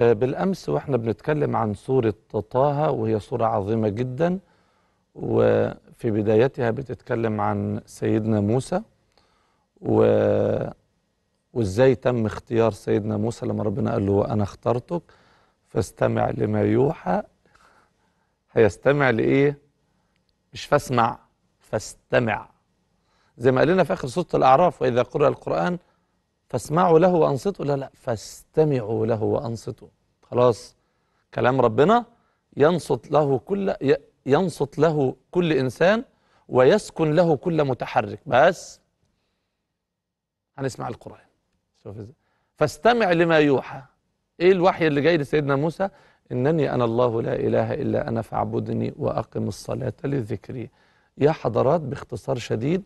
آه، بالأمس وإحنا بنتكلم عن سورة طه وهي سورة عظيمة جدا وفي بدايتها بتتكلم عن سيدنا موسى و... وإزاي تم اختيار سيدنا موسى لما ربنا قال له أنا اخترتك فاستمع لما يوحى هيستمع لإيه؟ مش فاسمع فاستمع زي ما قال لنا في آخر سورة الأعراف وإذا قرأ القرآن فاسمعوا له وأنصتوا لا لا فاستمعوا له وأنصتوا خلاص كلام ربنا ينصت له كل ينصت له كل إنسان ويسكن له كل متحرك بس هنسمع القرآن شوف ازاي فاستمع لما يوحى ايه الوحي اللي جاي لسيدنا موسى انني انا الله لا اله الا انا فاعبدني واقم الصلاه لذكري يا حضرات باختصار شديد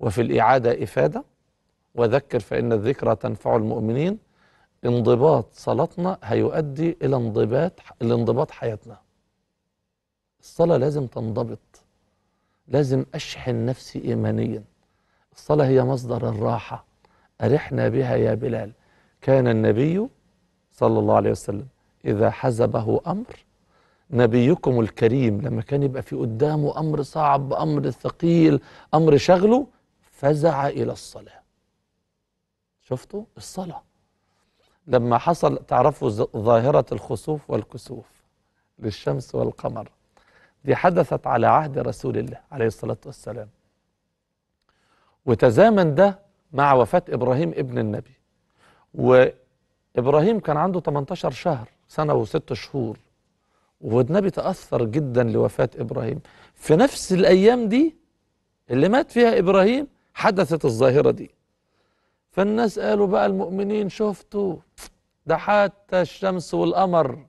وفي الاعاده افاده وذكر فإن الذكرى تنفع المؤمنين انضباط صلاتنا هيؤدي إلى انضباط الانضباط حياتنا الصلاة لازم تنضبط لازم أشحن نفسي إيمانيا الصلاة هي مصدر الراحة أرحنا بها يا بلال كان النبي صلى الله عليه وسلم إذا حزبه أمر نبيكم الكريم لما كان يبقى في قدامه أمر صعب أمر ثقيل أمر شغله فزع إلى الصلاة شفتوا الصلاة لما حصل تعرفوا ظاهرة الخسوف والكسوف للشمس والقمر دي حدثت على عهد رسول الله عليه الصلاة والسلام وتزامن ده مع وفاة إبراهيم ابن النبي وإبراهيم كان عنده 18 شهر سنة وست شهور والنبي تأثر جدا لوفاة إبراهيم في نفس الأيام دي اللي مات فيها إبراهيم حدثت الظاهرة دي فالناس قالوا بقى المؤمنين شفتوا ده حتى الشمس والقمر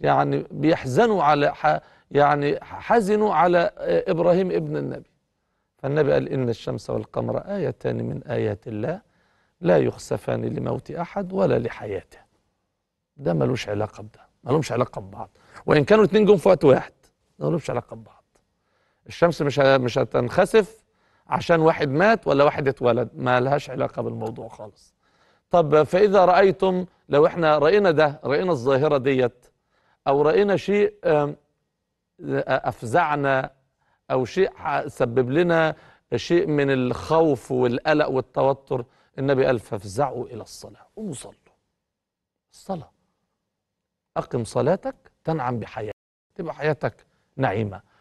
يعني بيحزنوا على ح... يعني حزنوا على إبراهيم ابن النبي فالنبي قال إن الشمس والقمر آيتان من آيات الله لا يخسفان لموت أحد ولا لحياته ده ملوش علاقة بده ملوش علاقة ببعض وإن كانوا اتنين جم في وقت واحد ملوش علاقة ببعض الشمس مش مش هتنخسف عشان واحد مات ولا واحد اتولد ما لهاش علاقة بالموضوع خالص طب فإذا رأيتم لو احنا رأينا ده رأينا الظاهرة ديت أو رأينا شيء أفزعنا أو شيء سبب لنا شيء من الخوف والقلق والتوتر النبي قال فافزعوا إلى الصلاة قوموا صلوا الصلاة أقم صلاتك تنعم بحياتك تبقى حياتك نعيمة